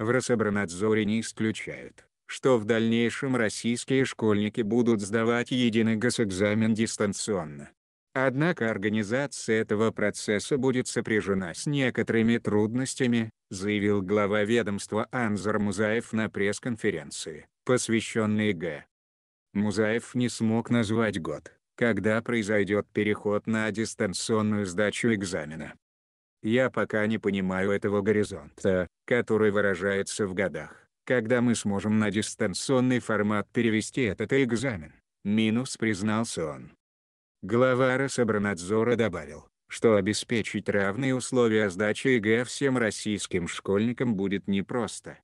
в Рособранадзоре не исключают, что в дальнейшем российские школьники будут сдавать единый госэкзамен дистанционно. Однако организация этого процесса будет сопряжена с некоторыми трудностями, заявил глава ведомства Анзар Музаев на пресс-конференции, посвященной Г. Музаев не смог назвать год, когда произойдет переход на дистанционную сдачу экзамена. Я пока не понимаю этого горизонта, который выражается в годах, когда мы сможем на дистанционный формат перевести этот экзамен. Минус признался он. Глава Рособранадзора добавил, что обеспечить равные условия сдачи ЕГЭ всем российским школьникам будет непросто.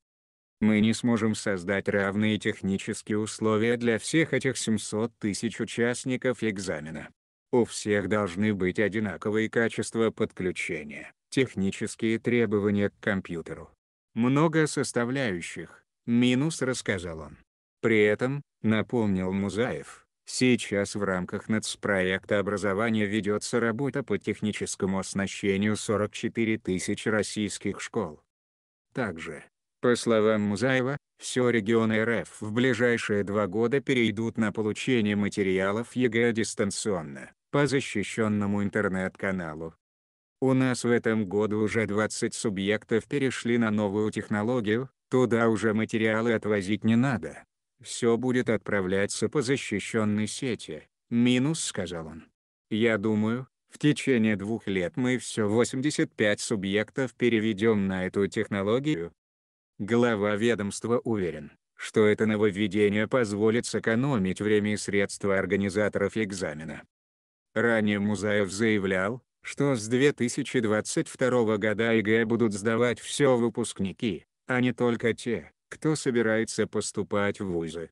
Мы не сможем создать равные технические условия для всех этих 700 тысяч участников экзамена. У всех должны быть одинаковые качества подключения, технические требования к компьютеру. Много составляющих, минус рассказал он. При этом, напомнил Музаев, сейчас в рамках нацпроекта образования ведется работа по техническому оснащению 44 тысяч российских школ. Также, по словам Музаева, все регионы РФ в ближайшие два года перейдут на получение материалов ЕГЭ дистанционно, по защищенному интернет-каналу. У нас в этом году уже 20 субъектов перешли на новую технологию, туда уже материалы отвозить не надо. Все будет отправляться по защищенной сети, минус сказал он. Я думаю, в течение двух лет мы все 85 субъектов переведем на эту технологию, Глава ведомства уверен, что это нововведение позволит сэкономить время и средства организаторов экзамена. Ранее Музаев заявлял, что с 2022 года ЕГЭ будут сдавать все выпускники, а не только те, кто собирается поступать в вузы.